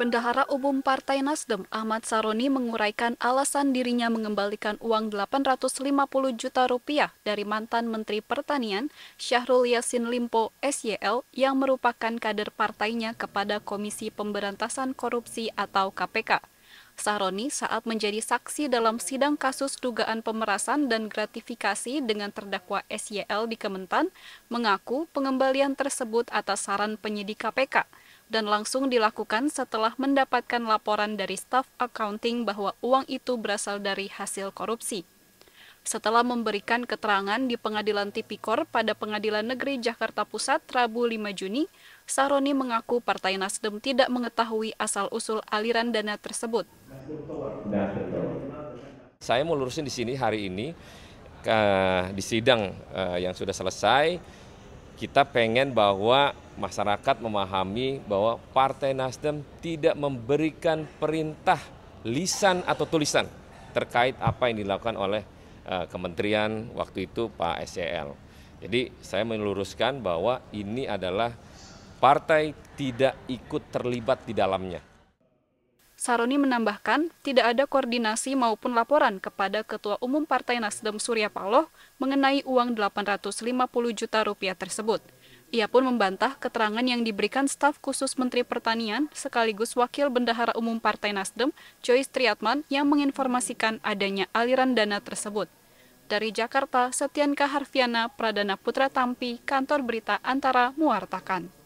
Bendahara Umum Partai Nasdem Ahmad Saroni menguraikan alasan dirinya mengembalikan uang 850 juta rupiah dari mantan Menteri Pertanian Syahrul Yassin Limpo SYL yang merupakan kader partainya kepada Komisi Pemberantasan Korupsi atau KPK. Saroni saat menjadi saksi dalam sidang kasus dugaan pemerasan dan gratifikasi dengan terdakwa SYL di Kementan mengaku pengembalian tersebut atas saran penyidik KPK dan langsung dilakukan setelah mendapatkan laporan dari staf accounting bahwa uang itu berasal dari hasil korupsi. Setelah memberikan keterangan di Pengadilan Tipikor pada Pengadilan Negeri Jakarta Pusat Rabu 5 Juni, Saroni mengaku Partai Nasdem tidak mengetahui asal-usul aliran dana tersebut. Saya mau lurusin di sini hari ini, eh, di sidang eh, yang sudah selesai, kita pengen bahwa masyarakat memahami bahwa Partai Nasdem tidak memberikan perintah lisan atau tulisan terkait apa yang dilakukan oleh uh, kementerian waktu itu Pak sel. Jadi saya meluruskan bahwa ini adalah partai tidak ikut terlibat di dalamnya. Saroni menambahkan, tidak ada koordinasi maupun laporan kepada Ketua Umum Partai Nasdem Surya Paloh mengenai uang 850 juta rupiah tersebut. Ia pun membantah keterangan yang diberikan staf khusus Menteri Pertanian sekaligus Wakil Bendahara Umum Partai Nasdem, Joyce Triatman, yang menginformasikan adanya aliran dana tersebut. Dari Jakarta, Setianka Harfiana, Pradana Putra Tampi, Kantor Berita Antara, mewartakan.